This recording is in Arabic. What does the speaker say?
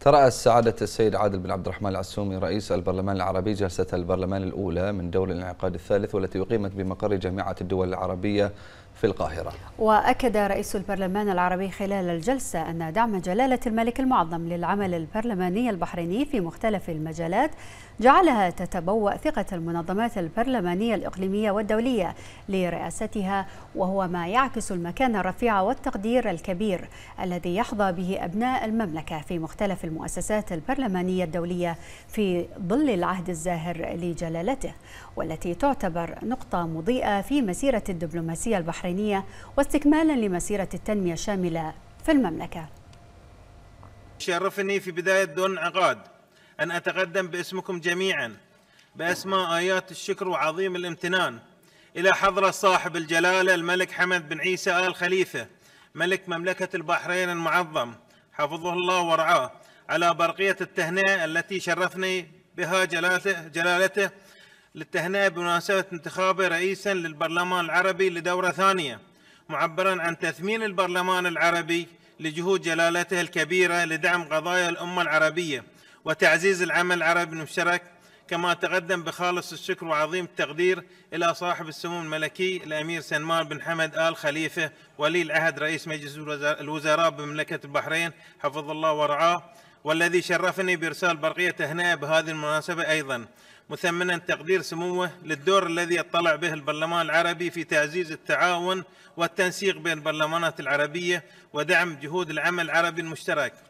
ترأس سعادة السيد عادل بن عبد الرحمن العسومي رئيس البرلمان العربي جلسة البرلمان الأولى من دور الانعقاد الثالث والتي أقيمت بمقر جامعة الدول العربية في القاهرة وأكد رئيس البرلمان العربي خلال الجلسة أن دعم جلالة الملك المعظم للعمل البرلماني البحريني في مختلف المجالات جعلها تتبوأ ثقة المنظمات البرلمانية الإقليمية والدولية لرئاستها وهو ما يعكس المكان الرفيع والتقدير الكبير الذي يحظى به أبناء المملكة في مختلف المؤسسات البرلمانية الدولية في ظل العهد الزاهر لجلالته والتي تعتبر نقطة مضيئة في مسيرة الدبلوماسية البحرينية الحسينية واستكمالا لمسيرة التنمية الشاملة في المملكة شرفني في بداية دون عقاد أن أتقدم باسمكم جميعا بأسماء آيات الشكر وعظيم الامتنان إلى حضرة صاحب الجلالة الملك حمد بن عيسى آل خليفة ملك مملكة البحرين المعظم حفظه الله ورعاه على برقية التهنئة التي شرفني بها جلالته, جلالته للتهنئة بمناسبة انتخابه رئيسا للبرلمان العربي لدورة ثانية معبرا عن تثمين البرلمان العربي لجهود جلالته الكبيرة لدعم قضايا الأمة العربية وتعزيز العمل العربي المشترك كما تقدم بخالص الشكر وعظيم التقدير إلى صاحب السمو الملكي الأمير سلمان بن حمد آل خليفة ولي العهد رئيس مجلس الوزراء بمملكة البحرين حفظ الله ورعاه والذي شرفني بإرسال برقية تهنئة بهذه المناسبة أيضا مثمنا تقدير سموه للدور الذي اطلع به البرلمان العربي في تعزيز التعاون والتنسيق بين البرلمانات العربية ودعم جهود العمل العربي المشترك